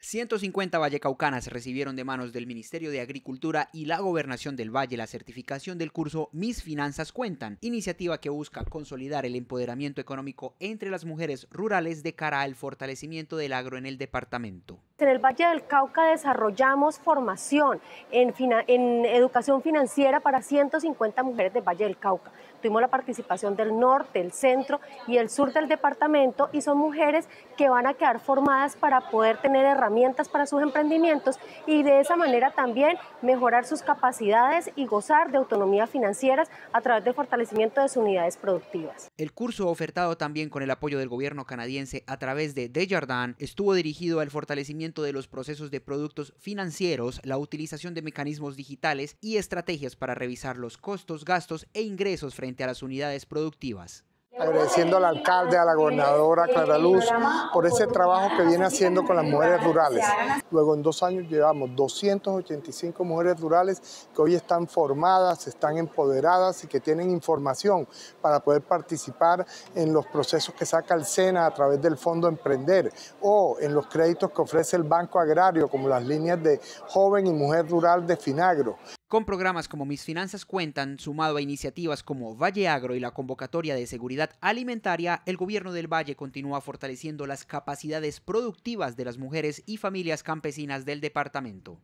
150 vallecaucanas recibieron de manos del Ministerio de Agricultura y la Gobernación del Valle la certificación del curso Mis Finanzas Cuentan, iniciativa que busca consolidar el empoderamiento económico entre las mujeres rurales de cara al fortalecimiento del agro en el departamento. En el Valle del Cauca desarrollamos formación en, educación financiera para 150 mujeres del Valle del Cauca. Tuvimos la participación del norte, el centro y el sur del departamento y son mujeres que van a quedar formadas para poder tener herramientas para sus emprendimientos y de esa manera también mejorar sus capacidades y gozar de autonomía financieras a través del fortalecimiento de sus unidades productivas. El curso ofertado también con el apoyo del gobierno canadiense a través de Desjardins estuvo dirigido al fortalecimiento de los procesos de productos financieros, la utilización de mecanismos digitales y estrategias para revisar los costos, gastos e ingresos frente a las unidades productivas agradeciendo al alcalde, a la gobernadora Clara Luz por ese trabajo que viene haciendo con las mujeres rurales. Luego en dos años llevamos 285 mujeres rurales que hoy están formadas, están empoderadas y que tienen información para poder participar en los procesos que saca el SENA a través del Fondo Emprender o en los créditos que ofrece el Banco Agrario como las líneas de joven y mujer rural de Finagro. Con programas como Mis Finanzas Cuentan, sumado a iniciativas como Valle Agro y la convocatoria de seguridad alimentaria, el gobierno del Valle continúa fortaleciendo las capacidades productivas de las mujeres y familias campesinas del departamento.